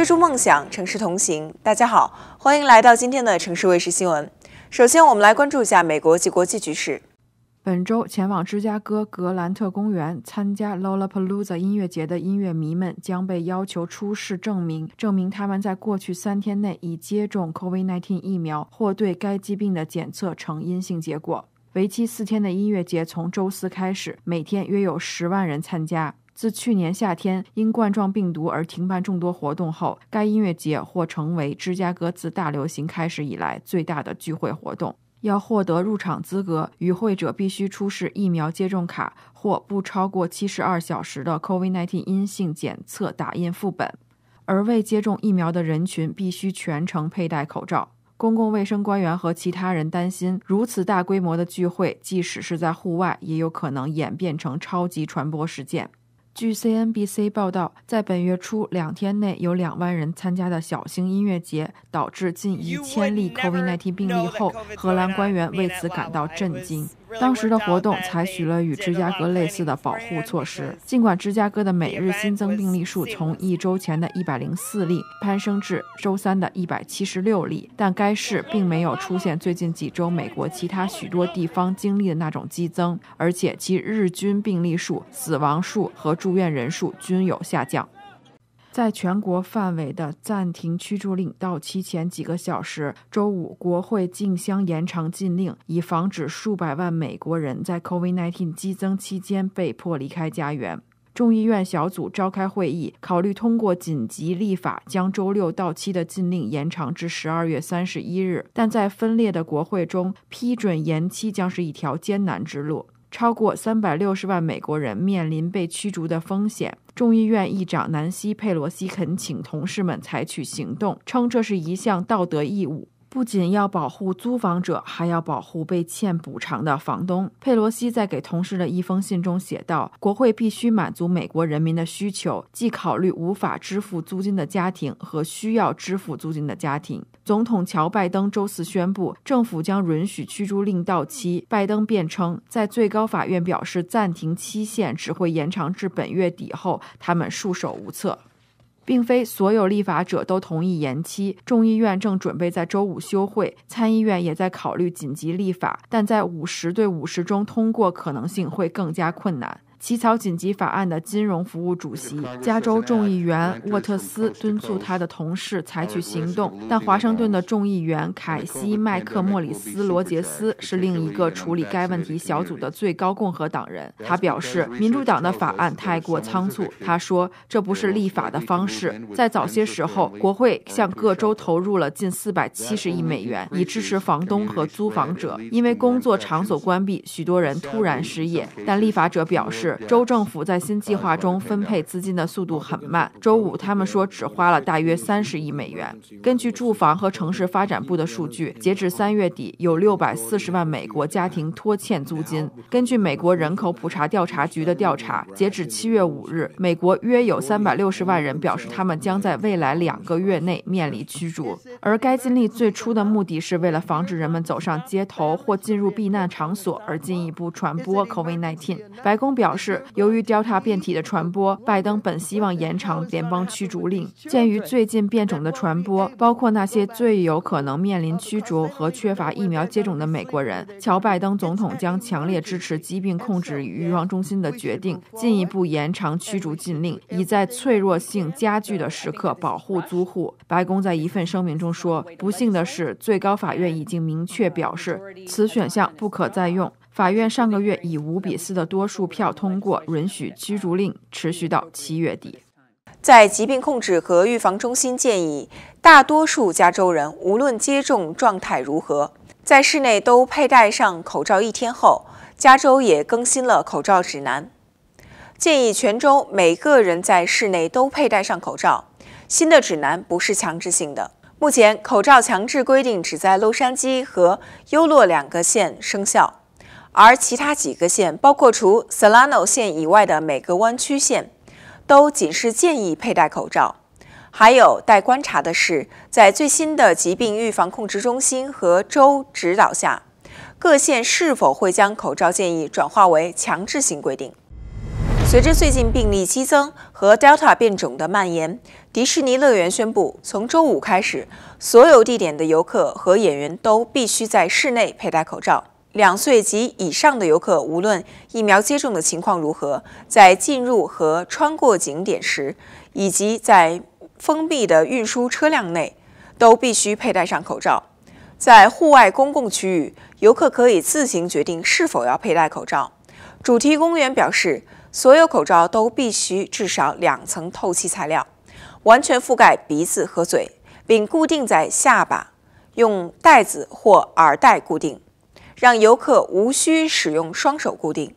追逐梦想，城市同行。大家好，欢迎来到今天的城市卫视新闻。首先，我们来关注一下美国及国际局势。本周前往芝加哥格兰特公园参加 Lollapalooza 音乐节的音乐迷们将被要求出示证明，证明他们在过去三天内已接种 COVID-19 疫苗或对该疾病的检测呈阴性结果。为期四天的音乐节从周四开始，每天约有十万人参加。自去年夏天因冠状病毒而停办众多活动后，该音乐节或成为芝加哥自大流行开始以来最大的聚会活动。要获得入场资格，与会者必须出示疫苗接种卡或不超过七十二小时的 COVID-19 阴性检测打印副本，而未接种疫苗的人群必须全程佩戴口罩。公共卫生官员和其他人担心，如此大规模的聚会，即使是在户外，也有可能演变成超级传播事件。据 CNBC 报道，在本月初两天内有两万人参加的小型音乐节，导致近一千例 COVID-19 病例后，荷兰官员为此感到震惊。当时的活动采取了与芝加哥类似的保护措施。尽管芝加哥的每日新增病例数从一周前的104例攀升至周三的176例，但该市并没有出现最近几周美国其他许多地方经历的那种激增，而且其日均病例数、死亡数和住院人数均有下降。在全国范围的暂停驱逐令到期前几个小时，周五，国会竞相延长禁令，以防止数百万美国人，在 COVID-19 激增期间被迫离开家园。众议院小组召开会议，考虑通过紧急立法，将周六到期的禁令延长至十二月三十一日。但在分裂的国会中，批准延期将是一条艰难之路。超过三百六十万美国人面临被驱逐的风险。众议院议长南希·佩洛西恳请同事们采取行动，称这是一项道德义务。不仅要保护租房者，还要保护被欠补偿的房东。佩洛西在给同事的一封信中写道：“国会必须满足美国人民的需求，既考虑无法支付租金的家庭，和需要支付租金的家庭。”总统乔·拜登周四宣布，政府将允许驱逐令到期。拜登辩称，在最高法院表示暂停期限只会延长至本月底后，他们束手无策。并非所有立法者都同意延期。众议院正准备在周五休会，参议院也在考虑紧急立法，但在五十对五十中通过可能性会更加困难。起草紧急法案的金融服务主席、加州众议员沃特斯敦促他的同事采取行动，但华盛顿的众议员凯西·麦克莫里斯·罗杰斯是另一个处理该问题小组的最高共和党人。他表示，民主党的法案太过仓促。他说：“这不是立法的方式。”在早些时候，国会向各州投入了近四百七十亿美元，以支持房东和租房者。因为工作场所关闭，许多人突然失业。但立法者表示。州政府在新计划中分配资金的速度很慢。周五，他们说只花了大约三十亿美元。根据住房和城市发展部的数据，截至三月底，有六百四十万美国家庭拖欠租金。根据美国人口普查调查局的调查，截至七月五日，美国约有三百六十万人表示他们将在未来两个月内面临驱逐。而该禁令最初的目的是为了防止人们走上街头或进入避难场所，而进一步传播 COVID-19。白宫表示。是由于 Delta 变体的传播，拜登本希望延长联邦驱逐令。鉴于最近变种的传播，包括那些最有可能面临驱逐和缺乏疫苗接种的美国人，乔·拜登总统将强烈支持疾病控制与预防中心的决定，进一步延长驱逐禁令，以在脆弱性加剧的时刻保护租户。白宫在一份声明中说：“不幸的是，最高法院已经明确表示，此选项不可再用。”法院上个月以五比四的多数票通过，允许驱逐令持续到七月底。在疾病控制和预防中心建议，大多数加州人无论接种状态如何，在室内都佩戴上口罩。一天后，加州也更新了口罩指南，建议全州每个人在室内都佩戴上口罩。新的指南不是强制性的，目前口罩强制规定只在洛杉矶和优洛两个县生效。而其他几个县，包括除 s o l a n o 县以外的每个弯曲县，都仅是建议佩戴口罩。还有待观察的是，在最新的疾病预防控制中心和州指导下，各县是否会将口罩建议转化为强制性规定。随着最近病例激增和 Delta 变种的蔓延，迪士尼乐园宣布，从周五开始，所有地点的游客和演员都必须在室内佩戴口罩。两岁及以上的游客，无论疫苗接种的情况如何，在进入和穿过景点时，以及在封闭的运输车辆内，都必须佩戴上口罩。在户外公共区域，游客可以自行决定是否要佩戴口罩。主题公园表示，所有口罩都必须至少两层透气材料，完全覆盖鼻子和嘴，并固定在下巴，用带子或耳带固定。让游客无需使用双手固定。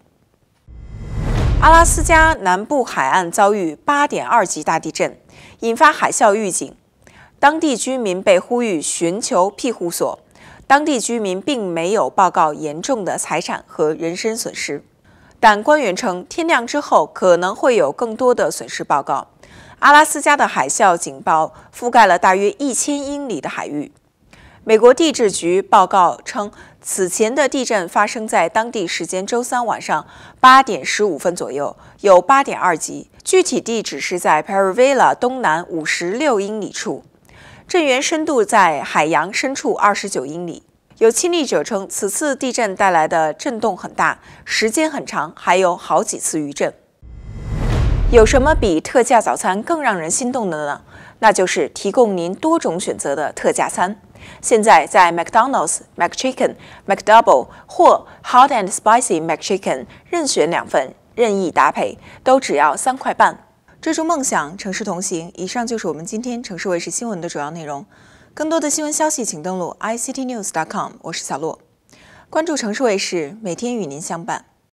阿拉斯加南部海岸遭遇8.2级大地震，引发海啸预警，当地居民被呼吁寻求庇护所。当地居民并没有报告严重的财产和人身损失，但官员称天亮之后可能会有更多的损失报告。阿拉斯加的海啸警报覆盖了大约一千英里的海域。美国地质局报告称。此前的地震发生在当地时间周三晚上八点十五分左右，有八点二级。具体地址是在 p e r a v i l a 东南五十六英里处，震源深度在海洋深处二十九英里。有亲历者称，此次地震带来的震动很大，时间很长，还有好几次余震。有什么比特价早餐更让人心动的呢？那就是提供您多种选择的特价餐。现在在 McDonald's m c c c h i k e m 当 c d o u b l e 或 hot and spicy McChicken 任选两份，任意搭配，都只要三块半。追逐梦想，城市同行。以上就是我们今天城市卫视新闻的主要内容。更多的新闻消息，请登录 icitynews.com。我是小洛，关注城市卫视，每天与您相伴。